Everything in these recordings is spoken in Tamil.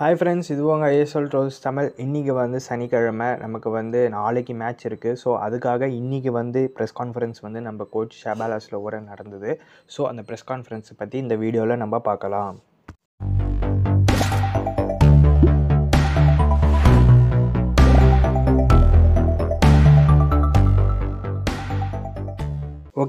ஹாய் ஃப்ரெண்ட்ஸ் இது உங்கள் ஐஎஸ்எல் ட்ரோல்ஸ் தமிழ் இன்றைக்கி வந்து சனிக்கிழமை நமக்கு வந்து நாளைக்கு மேட்ச் இருக்குது ஸோ அதுக்காக இன்றைக்கி வந்து ப்ரெஸ் கான்ஃபரன்ஸ் வந்து நம்ம கோச் ஷபாலாஸில் ஓட நடந்தது ஸோ அந்த ப்ரெஸ் கான்ஃபரன்ஸை பற்றி இந்த வீடியோவில் நம்ம பார்க்கலாம்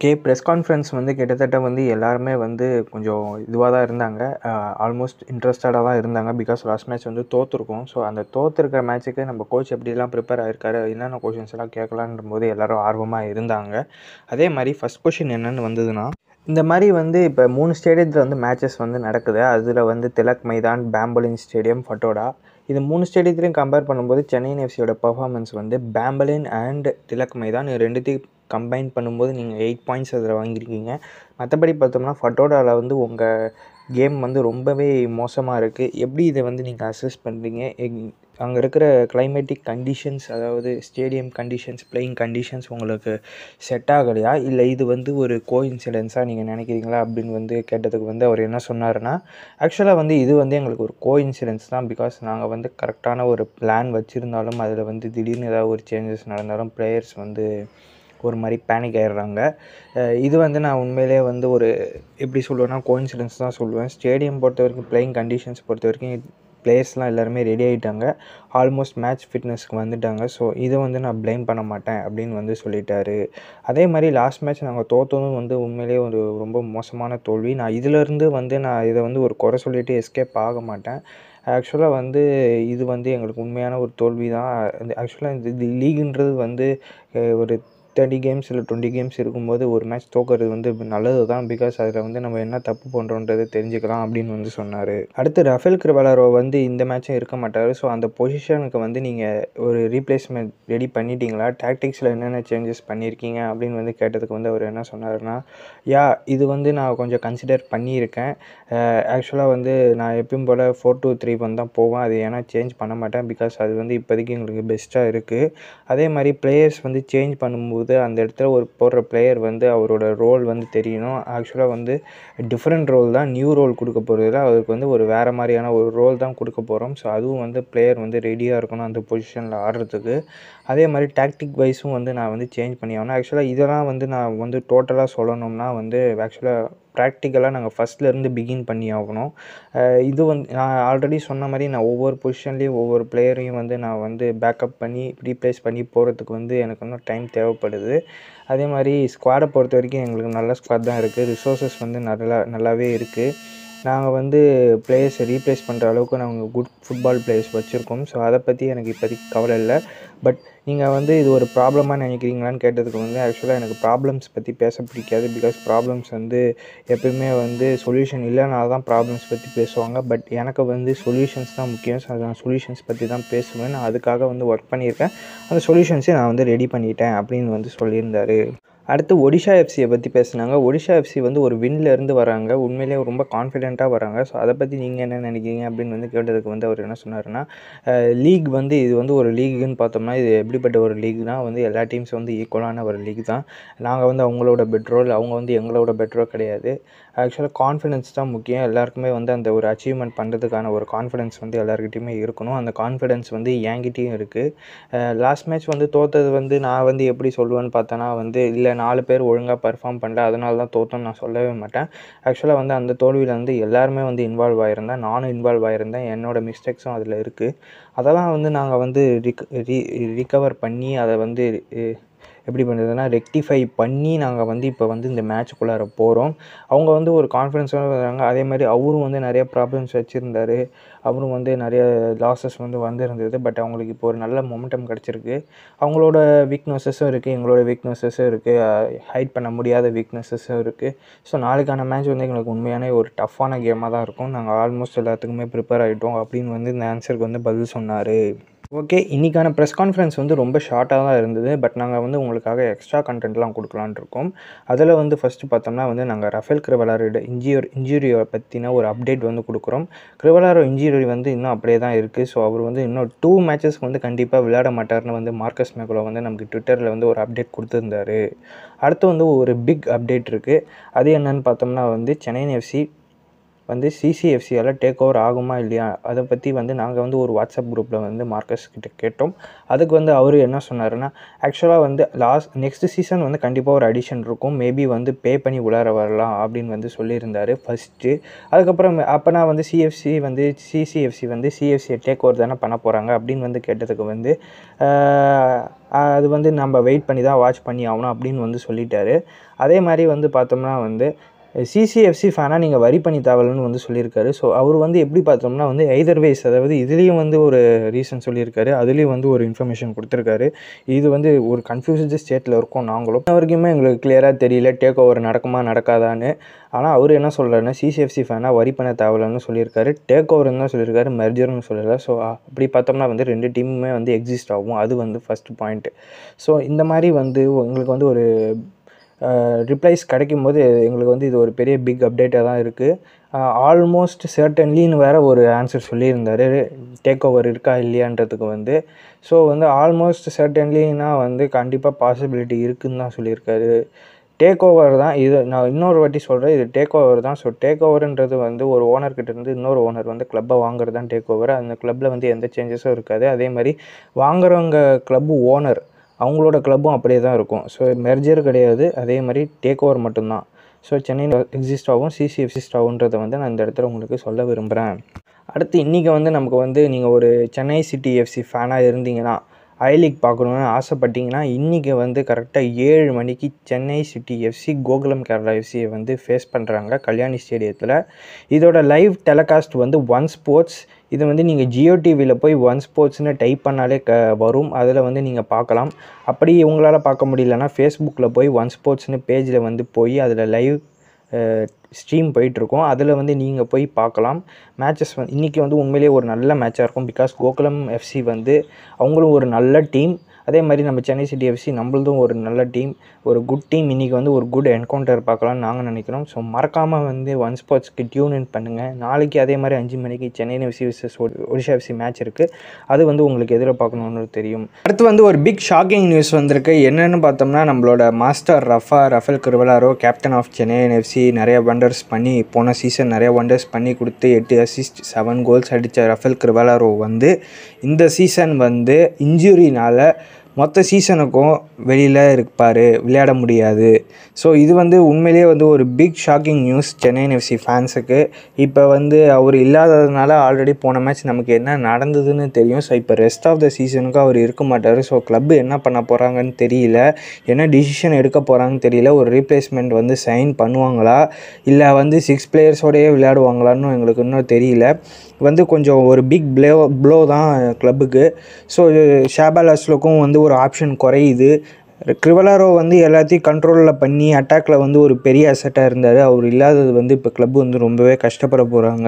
ஓகே ப்ரெஸ் கான்ஃபரன்ஸ் வந்து கிட்டத்தட்ட வந்து எல்லாருமே வந்து கொஞ்சம் இதுவாக தான் இருந்தாங்க ஆல்மோஸ்ட் இன்ட்ரெஸ்டடாக தான் இருந்தாங்க பிகாஸ் லாஸ்ட் மேட்ச் வந்து தோற்றுருக்கும் ஸோ அந்த தோற்றுருக்கிற மேட்ச்சுக்கு நம்ம கோச் எப்படிலாம் ப்ரிப்பேர் ஆயிருக்காரு என்னென்ன கொஷின்ஸ் எல்லாம் கேட்கலான்ற போது எல்லோரும் ஆர்வமாக இருந்தாங்க அதே மாதிரி ஃபஸ்ட் கொஷின் என்னென்னு வந்ததுன்னா இந்த மாதிரி வந்து இப்போ மூணு ஸ்டேடியத்தில் வந்து மேட்சஸ் வந்து நடக்குது அதில் வந்து திலக் மைதான் பேம்பலின் ஸ்டேடியம் ஃபட்டோடா இது மூணு ஸ்டேடியத்திலையும் கம்பேர் பண்ணும்போது சென்னை எஃப்சியோட பர்ஃபார்மன்ஸ் வந்து பேம்பலின் அண்ட் திலக் மைதான் ரெண்டுத்தையும் கம்பைன் பண்ணும்போது நீங்கள் எயிட் பாயிண்ட்ஸ் அதில் வாங்கியிருக்கீங்க மற்றபடி பார்த்தோம்னா ஃபட்டோடாவில் வந்து உங்கள் கேம் வந்து ரொம்பவே மோசமாக இருக்குது எப்படி இதை வந்து நீங்கள் அசஸ் பண்ணுறீங்க அங்கே இருக்கிற கிளைமேட்டிக் கண்டிஷன்ஸ் அதாவது ஸ்டேடியம் கண்டிஷன்ஸ் பிளேயிங் கண்டிஷன்ஸ் உங்களுக்கு செட் ஆகலையா இல்லை இது வந்து ஒரு கோ இன்சிடென்ஸாக நீங்கள் நினைக்கிறீங்களா அப்படின்னு வந்து கேட்டதுக்கு வந்து அவர் என்ன சொன்னார்னா ஆக்சுவலாக வந்து இது வந்து எங்களுக்கு ஒரு கோ இன்சிடென்ஸ் தான் பிகாஸ் நாங்கள் வந்து கரெக்டான ஒரு பிளான் வச்சுருந்தாலும் அதில் வந்து திடீர்னு ஏதாவது ஒரு சேஞ்சஸ் நடந்தாலும் பிளேயர்ஸ் வந்து ஒரு மாதிரி பேனிக் ஆகிடுறாங்க இது வந்து நான் உண்மையிலே வந்து ஒரு எப்படி சொல்லுவேன்னா கோயின்சிடன்ஸ் தான் சொல்லுவேன் ஸ்டேடியம் பொறுத்த வரைக்கும் பிளேயிங் கண்டிஷன்ஸ் பொறுத்த வரைக்கும் பிளேயர்ஸ்லாம் எல்லாருமே ரெடி ஆகிட்டாங்க ஆல்மோஸ்ட் மேட்ச் ஃபிட்னஸ்க்கு வந்துட்டாங்க ஸோ இதை வந்து நான் ப்ளைம் பண்ண மாட்டேன் அப்படின்னு வந்து சொல்லிட்டாரு அதே மாதிரி லாஸ்ட் மேட்ச் நாங்கள் தோற்றதும் வந்து உண்மையிலேயே ஒரு ரொம்ப மோசமான தோல்வி நான் இதிலேருந்து வந்து நான் இதை வந்து ஒரு குறை சொல்லிவிட்டு எஸ்கேப் ஆக மாட்டேன் ஆக்சுவலாக வந்து இது வந்து எங்களுக்கு உண்மையான ஒரு தோல்வி தான் ஆக்சுவலாக இந்த லீகுன்றது வந்து ஒரு தேர்ட்டி கேம்ஸ் இல்லை டுவெண்ட்டி கேம்ஸ் இருக்கும்போது ஒரு மேட்ச் தோக்கிறது வந்து நல்லது தான் பிகாஸ் அதில் வந்து நம்ம என்ன தப்பு பண்ணுறோன்றது தெரிஞ்சுக்கலாம் அப்படின்னு வந்து சொன்னார் அடுத்து ரஃபேல் கிரிவலாரோ வந்து இந்த மேட்சும் இருக்க மாட்டார் ஸோ அந்த பொசிஷனுக்கு வந்து நீங்கள் ஒரு ரீப்ளேஸ்மெண்ட் ரெடி பண்ணிட்டீங்களா டாக்டிக்ஸில் என்னென்ன சேஞ்சஸ் பண்ணியிருக்கீங்க அப்படின்னு வந்து கேட்டதுக்கு வந்து அவர் என்ன சொன்னார்னா யா இது வந்து நான் கொஞ்சம் கன்சிடர் பண்ணியிருக்கேன் ஆக்சுவலாக வந்து நான் எப்பயும் போல் ஃபோர் டூ த்ரீ ஒன் தான் போவேன் அது ஏன்னா சேஞ்ச் பண்ண மாட்டேன் பிகாஸ் அது வந்து இப்போதைக்கு எங்களுக்கு பெஸ்ட்டாக இருக்குது அதே மாதிரி பிளேயர்ஸ் வந்து சேஞ்ச் பண்ணும்போது போது அந்த இடத்துல ஒரு போடுற பிளேயர் வந்து அவரோட ரோல் வந்து தெரியணும் ஆக்சுவலாக வந்து டிஃப்ரெண்ட் ரோல் தான் நியூ ரோல் கொடுக்க போகிறதுல அவருக்கு வந்து ஒரு வேறு மாதிரியான ஒரு ரோல் தான் கொடுக்க போகிறோம் ஸோ அதுவும் வந்து பிளேயர் வந்து ரெடியாக இருக்கணும் அந்த பொசிஷனில் ஆடுறதுக்கு அதே மாதிரி டாக்டிக் வைஸும் வந்து நான் வந்து சேஞ்ச் பண்ணி ஆகணும் ஆக்சுவலாக இதெல்லாம் வந்து நான் வந்து டோட்டலாக சொல்லணும்னா வந்து ஆக்சுவலாக ப்ராக்டிக்கலாக நாங்கள் ஃபஸ்ட்லேருந்து பிகின் பண்ணி ஆகணும் இது வந்து நான் ஆல்ரெடி சொன்ன மாதிரி நான் ஒவ்வொரு பொசிஷன்லேயும் ஒவ்வொரு பிளேயரையும் வந்து நான் வந்து பேக்கப் பண்ணி ரீப்ளேஸ் பண்ணி போகிறதுக்கு வந்து எனக்கு இன்னும் டைம் தேவைப்படுது அதே மாதிரி ஸ்குவாடை பொறுத்த வரைக்கும் எங்களுக்கு நல்ல ஸ்குவாட் தான் இருக்குது ரிசோர்ஸஸ் வந்து நல்லா நல்லாவே இருக்குது நாங்கள் வந்து பிளேயர்ஸை ரீப்ளேஸ் பண்ணுற அளவுக்கு நாங்கள் குட் ஃபுட்பால் பிளேயர்ஸ் வச்சுருக்கோம் ஸோ அதை பற்றி எனக்கு இப்போதைக்கு கவலை இல்லை பட் நீங்கள் வந்து இது ஒரு ப்ராப்ளமாக நினைக்கிறீங்களான்னு கேட்டதுக்கு வந்து ஆக்சுவலாக எனக்கு ப்ராப்ளம்ஸ் பற்றி பேச பிடிக்காது பிகாஸ் ப்ராப்ளம்ஸ் வந்து எப்பயுமே வந்து சொல்யூஷன் இல்லைனால தான் ப்ராப்ளம்ஸ் பற்றி பேசுவாங்க பட் எனக்கு வந்து சொல்யூஷன்ஸ் தான் முக்கியம் ஸோ நான் சொல்யூஷன்ஸ் பற்றி தான் பேசுவேன் நான் அதுக்காக வந்து ஒர்க் பண்ணியிருக்கேன் அந்த சொல்யூஷன்ஸே நான் வந்து ரெடி பண்ணிட்டேன் அப்படின்னு வந்து சொல்லியிருந்தார் அடுத்து ஒடிஷா எஃப்சியை பற்றி பேசுனாங்க ஒடிஷா எஃப்சி வந்து ஒரு வின்லேருந்து வராங்க உண்மையிலேயே ரொம்ப கான்ஃபிடென்ட்டாக வராங்க ஸோ அதை பற்றி நீங்கள் என்ன நினைக்கிறீங்க அப்படின்னு வந்து கேட்டதுக்கு வந்து அவர் என்ன சொன்னார்னா லீக் வந்து இது வந்து ஒரு லீக்குன்னு பார்த்தோம்னா இது எப்படிப்பட்ட ஒரு லீக்னால் வந்து எல்லா டீம்ஸும் வந்து ஈக்குவலான ஒரு லீக் தான் நாங்கள் வந்து அவங்களோட பெட்ரோல் அவங்க வந்து எங்களோட பெட்ரோல் கிடையாது ஆக்சுவலாக கான்ஃபிடென்ஸ் தான் முக்கியம் எல்லாருக்குமே வந்து அந்த ஒரு அச்சீவ்மெண்ட் பண்ணுறதுக்கான ஒரு கான்ஃபிடென்ஸ் வந்து எல்லாருக்கிட்டையுமே இருக்கணும் அந்த கான்ஃபிடென்ஸ் வந்து என்கிட்டையும் இருக்குது லாஸ்ட் மேட்ச் வந்து தோத்தது வந்து நான் வந்து எப்படி சொல்லுவேன்னு பார்த்தோன்னா வந்து இல்லை நாலு பேர் ஒழுங்காக பர்ஃபார்ம் பண்ணல அதனால தான் தோற்றோன்னு நான் சொல்லவே மாட்டேன் ஆக்சுவலாக வந்து அந்த தோல்வியில் வந்து எல்லாருமே வந்து இன்வால்வ் ஆகியிருந்தேன் நானும் இன்வால்வ் ஆகியிருந்தேன் என்னோடய மிஸ்டேக்ஸும் அதில் இருக்குது அதெல்லாம் வந்து நாங்கள் வந்து ரிக் ரீ ரிகவர் பண்ணி அதை வந்து எப்படி பண்ணுறதுன்னா ரெக்டிஃபை பண்ணி நாங்கள் வந்து இப்போ வந்து இந்த மேட்ச்சுக்குள்ளார போகிறோம் அவங்க வந்து ஒரு கான்ஃபிடென்ஸோட வராங்க அதே மாதிரி அவரும் வந்து நிறைய ப்ராப்ளம்ஸ் வச்சுருந்தார் அவரும் வந்து நிறைய லாஸஸ் வந்து வந்திருந்தது பட் அவங்களுக்கு இப்போ ஒரு நல்ல மொமெண்டம் கிடச்சிருக்கு அவங்களோட வீக்னஸஸும் இருக்குது எங்களோட வீக்னஸஸும் இருக்குது ஹைட் பண்ண முடியாத வீக்னஸஸும் இருக்குது ஸோ நாளைக்கான மேட்ச் வந்து எங்களுக்கு உண்மையான ஒரு டஃப்பான கேமாக தான் இருக்கும் நாங்கள் ஆல்மோஸ்ட் எல்லாத்துக்குமே ப்ரிப்பேர் ஆகிட்டோம் அப்படின்னு வந்து இந்த ஆன்சருக்கு வந்து பதில் சொன்னார் ஓகே இன்றைக்கான ப்ரெஸ் கான்ஃபரன்ஸ் வந்து ரொம்ப ஷார்ட்டாக தான் இருந்தது பட் நாங்கள் வந்து உங்களுக்காக எக்ஸ்ட்ரா கண்டென்ட்லாம் கொடுக்கலான் இருக்கோம் அதில் வந்து ஃபஸ்ட்டு பார்த்தோம்னா வந்து நாங்கள் ரஃபேல் கிருவலாரோட இன்ஜியூர் இன்ஜூரியை பற்றின ஒரு அப்டேட் வந்து கொடுக்குறோம் கிருவலாரோ இன்ஜூரி வந்து இன்னும் அப்படியே தான் இருக்குது ஸோ அவர் வந்து இன்னும் டூ மேட்சஸ்க்கு வந்து கண்டிப்பாக விளையாட மாட்டார்னு வந்து மார்க்கஸ் மேகுலோ வந்து நமக்கு ட்விட்டரில் வந்து ஒரு அப்டேட் கொடுத்துருந்தாரு அடுத்து வந்து ஒரு பிக் அப்டேட் இருக்குது அது என்னென்னு பார்த்தோம்னா வந்து சென்னை எஃப்சி வந்து சிசிஎஃப்சியால் டேக் ஓவர் ஆகுமா இல்லையா அதை பற்றி வந்து நாங்கள் வந்து ஒரு வாட்ஸ்அப் குரூப்பில் வந்து மார்க்கஸ் கிட்ட கேட்டோம் அதுக்கு வந்து அவர் என்ன சொன்னார்னா ஆக்சுவலாக வந்து லாஸ்ட் நெக்ஸ்ட் சீசன் வந்து கண்டிப்பாக ஒரு அடிஷன் இருக்கும் மேபி வந்து பே பண்ணி உள்ளார வரலாம் அப்படின்னு வந்து சொல்லியிருந்தார் ஃபஸ்ட்டு அதுக்கப்புறம் அப்போ நான் வந்து சிஎஃப்சி வந்து சிசிஎஃப்சி வந்து சிஎஃப்சியை டேக் ஓவர் தானே பண்ண போகிறாங்க அப்படின்னு வந்து கேட்டதுக்கு வந்து அது வந்து நம்ம வெயிட் பண்ணி தான் வாட்ச் பண்ணி ஆகணும் அப்படின்னு வந்து சொல்லிட்டாரு அதே மாதிரி வந்து பார்த்தோம்னா வந்து சிசிஎஃப்சி ஃபேனாக நீங்கள் வரி பண்ணி தேவலன்னு வந்து சொல்லியிருக்காரு ஸோ அவர் வந்து எப்படி பார்த்தோம்னா வந்து எய்தர் அதாவது இதுலேயும் வந்து ஒரு ரீசன் சொல்லியிருக்காரு அதுலேயும் வந்து ஒரு இன்ஃபர்மேஷன் கொடுத்துருக்காரு இது வந்து ஒரு கன்ஃபியூஸ்ட் ஸ்டேட்டில் இருக்கோம் நாங்களும் வரைக்குமே எங்களுக்கு கிளியராக தெரியல டேக் ஓவர் நடக்குமா நடக்காதான்னு ஆனால் அவர் என்ன சொல்கிறாருன்னா சிசிஎஃப்சி ஃபேனாக வரி பண்ண தேவலன்னு சொல்லியிருக்காரு டேக் ஓவர்னு தான் சொல்லியிருக்காரு மெர்ஜர்னு சொல்லலை ஸோ அப்படி பார்த்தோம்னா வந்து ரெண்டு டீமுமே வந்து எக்ஸிஸ்ட் ஆகும் அது வந்து ஃபஸ்ட் பாயிண்ட்டு ஸோ இந்த மாதிரி வந்து எங்களுக்கு வந்து ஒரு ரிப்ளைஸ் கிடைக்கும் போது எங்களுக்கு வந்து இது ஒரு பெரிய பிக் அப்டேட்டாக தான் இருக்குது ஆல்மோஸ்ட் சர்டன்லின்னு வேறு ஒரு ஆன்சர் சொல்லியிருந்தார் டேக் ஓவர் இருக்கா இல்லையான்றதுக்கு வந்து ஸோ வந்து ஆல்மோஸ்ட் சர்டன்லின்னா வந்து கண்டிப்பாக பாசிபிலிட்டி இருக்குதுன்னு தான் சொல்லியிருக்காரு டேக் ஓவர் தான் இது நான் இன்னொரு வாட்டி சொல்கிறேன் இது டேக் ஓவர் தான் ஸோ டேக் ஓவர்ன்றது வந்து ஒரு ஓனர் கிட்டேருந்து இன்னொரு ஓனர் வந்து கிளப்பை வாங்குறது தான் டேக் ஓவர் அந்த கிளப்பில் வந்து எந்த சேஞ்சஸும் இருக்காது அதே மாதிரி வாங்குறவங்க கிளப்பு ஓனர் அவங்களோட கிளப்பும் அப்படியே தான் இருக்கும் ஸோ மெர்ஜர் கிடையாது அதே மாதிரி டேக் ஓவர் மட்டும்தான் ஸோ சென்னையில் எக்ஸிஸ்ட் ஆகும் சிசி எக்ஸிஸ்ட் ஆகுன்றத வந்து நான் இந்த இடத்துல உங்களுக்கு சொல்ல விரும்புகிறேன் அடுத்து இன்றைக்கி வந்து நமக்கு வந்து நீங்கள் ஒரு சென்னை சிட்டி எஃப்சி ஃபேனாக இருந்தீங்கன்னா ஐலீக் பார்க்கணுன்னு ஆசைப்பட்டீங்கன்னா இன்றைக்கி வந்து கரெக்டாக ஏழு மணிக்கு சென்னை சிட்டி எஃப்சி கோகுலம் கேரளா எஃப்சியை வந்து ஃபேஸ் பண்ணுறாங்க கல்யாணி ஸ்டேடியத்தில் இதோட லைவ் டெலகாஸ்ட் வந்து ஒன் ஸ்போர்ட்ஸ் இது வந்து நீங்கள் ஜியோ டிவியில் போய் ஒன் ஸ்போர்ட்ஸ்னு டைப் பண்ணாலே க வரும் அதில் வந்து நீங்கள் பார்க்கலாம் அப்படி உங்களால் பார்க்க முடியலன்னா ஃபேஸ்புக்கில் போய் ஒன் ஸ்போர்ட்ஸ்னு பேஜில் வந்து போய் அதில் லைவ் ஸ்ட்ரீம் போயிட்டுருக்கோம் அதில் வந்து நீங்கள் போய் பார்க்கலாம் மேட்சஸ் வந்து இன்றைக்கி வந்து உண்மையிலேயே ஒரு நல்ல மேட்சாக இருக்கும் பிகாஸ் கோகுலம் எஃப்சி வந்து அவங்களும் ஒரு நல்ல டீம் அதே மாதிரி நம்ம சென்னை சிட்டி எஃப்சி நம்மளதும் ஒரு நல்ல டீம் ஒரு குட் டீம் இன்றைக்கி வந்து ஒரு குட் என்கவுண்டர் பார்க்கலாம்னு நாங்கள் நினைக்கிறோம் ஸோ மறக்காமல் வந்து ஒன் ஸ்போர்ட்ஸ்க்கு டியூன் இன் பண்ணுங்கள் நாளைக்கு அதே மாதிரி அஞ்சு மணிக்கு Chennai FC versus Odisha FC match இருக்குது அது வந்து உங்களுக்கு எதிர பார்க்கணுன்னு தெரியும் அடுத்து வந்து ஒரு பிக் ஷாக்கிங் நியூஸ் வந்திருக்கு என்னென்னு பார்த்தோம்னா நம்மளோட master Rafa Rafael Crivellaro captain of Chennai FC நிறைய வண்டர்ஸ் பண்ணி போன சீசன் நிறைய வண்டர்ஸ் பண்ணி கொடுத்து எட்டு அசிஸ்ட் செவன் கோல்ஸ் அடித்த ரஃபேல் கிருவலாரோ வந்து இந்த சீசன் வந்து இன்ஜுரினால் மொத்த சீசனுக்கும் வெளியில் இருப்பார் விளையாட முடியாது ஸோ இது வந்து உண்மையிலேயே வந்து ஒரு big shocking news Chennai FC ஃபேன்ஸுக்கு இப்போ வந்து அவர் இல்லாததுனால ஆல்ரெடி போன மேட்ச் நமக்கு என்ன நடந்ததுன்னு தெரியும் ஸோ இப்போ ரெஸ்ட் ஆஃப் த சீசனுக்கும் அவர் இருக்க மாட்டார் ஸோ க்ளப்பு என்ன பண்ண போகிறாங்கன்னு தெரியல என்ன டிசிஷன் எடுக்க போகிறாங்கன்னு தெரியல ஒரு ரீப்ளேஸ்மெண்ட் வந்து சைன் பண்ணுவாங்களா இல்லை வந்து சிக்ஸ் பிளேயர்ஸோடையே விளையாடுவாங்களான்னு எங்களுக்கு இன்னும் தெரியல வந்து கொஞ்சம் ஒரு பிக் ப்ளோ ப்ளோ தான் க்ளப்புக்கு ஸோ ஷாபால் வந்து ஒரு ஆப்ஷன் குறையுது கிரிவலாரோ வந்து எல்லாத்தையும் கண்ட்ரோலில் பண்ணி அட்டாக்கில் வந்து ஒரு பெரிய அசட்டாக இருந்தார் அவர் இல்லாதது வந்து இப்போ க்ளப் வந்து ரொம்பவே கஷ்டப்பட போகிறாங்க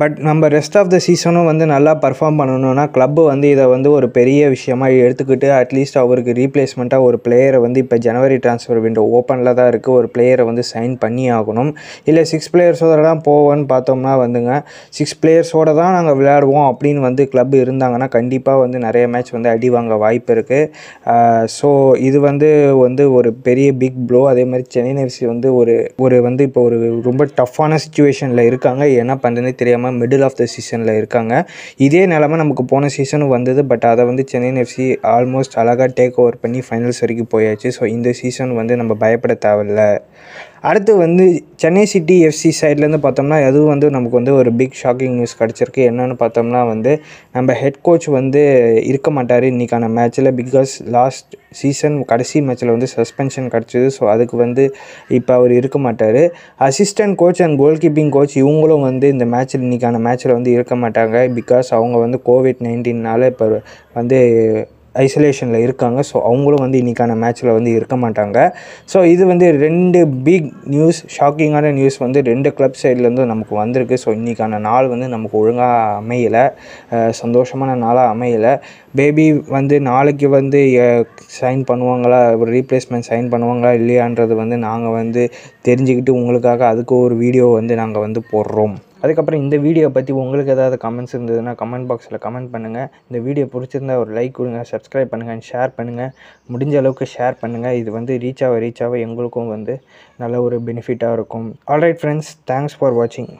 பட் நம்ம ரெஸ்ட் ஆஃப் த சீசனும் வந்து நல்லா பர்ஃபார்ம் பண்ணணும்னா கிளப்பு வந்து இதை வந்து ஒரு பெரிய விஷயமா எடுத்துக்கிட்டு அட்லீஸ்ட் அவருக்கு ரீப்ளேஸ்மெண்ட்டாக ஒரு பிளேயரை வந்து இப்போ ஜனவரி டிரான்ஸ்ஃபர் விண்டோ ஓப்பனில் தான் இருக்குது ஒரு பிளேயரை வந்து சைன் பண்ணி ஆகணும் இல்லை சிக்ஸ் பிளேயர்ஸோட தான் போவோன்னு பார்த்தோம்னா வந்துங்க சிக்ஸ் பிளேயர்ஸோடு தான் நாங்கள் விளையாடுவோம் அப்படின்னு வந்து கிளப் இருந்தாங்கன்னா கண்டிப்பாக வந்து நிறைய மேட்ச் வந்து அடி வாங்க வாய்ப்பு இருக்குது ஸோ இது வந்து வந்து ஒரு பெரிய பிக் ப்ளோ அதே மாதிரி சென்னை நெர்சி வந்து ஒரு ஒரு வந்து இப்போ ஒரு ரொம்ப டஃப்பான சுச்சுவேஷனில் இருக்காங்க என்ன பண்ணுறதுனே தெரியாமல் இல்லாமல் மிடில் ஆஃப் த சீசனில் இருக்காங்க இதே நிலமை நமக்கு போன சீசனும் வந்தது பட் அதை வந்து சென்னை எஃப்சி ஆல்மோஸ்ட் அழகாக டேக் ஓவர் பண்ணி ஃபைனல்ஸ் வரைக்கும் போயாச்சு ஸோ இந்த சீசன் வந்து நம்ம பயப்பட தேவையில்ல அடுத்து வந்து சென்னை சிட்டி எஃப்சி சைட்லேருந்து பார்த்தோம்னா அதுவும் வந்து நமக்கு வந்து ஒரு பிக் ஷாக்கிங் நியூஸ் கிடச்சிருக்கு என்னென்னு பார்த்தோம்னா வந்து நம்ம ஹெட் கோச் வந்து இருக்க மாட்டார் இன்றைக்கான மேட்ச்சில் பிகாஸ் லாஸ்ட் சீசன் கடைசி மேட்ச்சில் வந்து சஸ்பென்ஷன் கிடச்சிது ஸோ அதுக்கு வந்து இப்போ அவர் இருக்க மாட்டார் அசிஸ்டன்ட் கோச் அண்ட் கோல் கீப்பிங் கோச் இவங்களும் வந்து இந்த மேட்ச்சில் இன்றைக்கான மேட்ச்சில் வந்து இருக்க மாட்டாங்க பிகாஸ் அவங்க வந்து கோவிட் நைன்டீன்னால் இப்போ வந்து ஐசோலேஷனில் இருக்காங்க ஸோ அவங்களும் வந்து இன்றைக்கான மேட்ச்சில் வந்து இருக்க மாட்டாங்க ஸோ இது வந்து ரெண்டு பிக் நியூஸ் ஷாக்கிங்கான நியூஸ் வந்து ரெண்டு கிளப் சைட்லேருந்து நமக்கு வந்திருக்கு ஸோ இன்றைக்கான நாள் வந்து நமக்கு ஒழுங்காக அமையலை சந்தோஷமான நாளாக அமையலை பேபி வந்து நாளைக்கு வந்து சைன் பண்ணுவாங்களா ஒரு ரீப்ளேஸ்மெண்ட் சைன் பண்ணுவாங்களா இல்லையான்றது வந்து நாங்கள் வந்து தெரிஞ்சுக்கிட்டு உங்களுக்காக அதுக்கு ஒரு வீடியோ வந்து நாங்கள் வந்து போடுறோம் அதுக்கப்புறம் இந்த வீடியோ பற்றி உங்களுக்கு ஏதாவது கமெண்ட்ஸ் இருந்ததுன்னா கமெண்ட் பாக்ஸில் கமெண்ட் பண்ணுங்கள் இந்த வீடியோ பிடிச்சிருந்தா ஒரு லைக் கொடுங்க சப்ஸ்கிரைப் பண்ணுங்கள் அண்ட் ஷேர் பண்ணுங்கள் முடிஞ்ச அளவுக்கு ஷேர் பண்ணுங்கள் இது வந்து ரீச் ஆக ரீச் ஆக எங்களுக்கும் வந்து நல்ல ஒரு பெனிஃபிட்டாக இருக்கும் ஆல்ரைட் ஃப்ரெண்ட்ஸ் தேங்க்ஸ் ஃபார் வாட்சிங்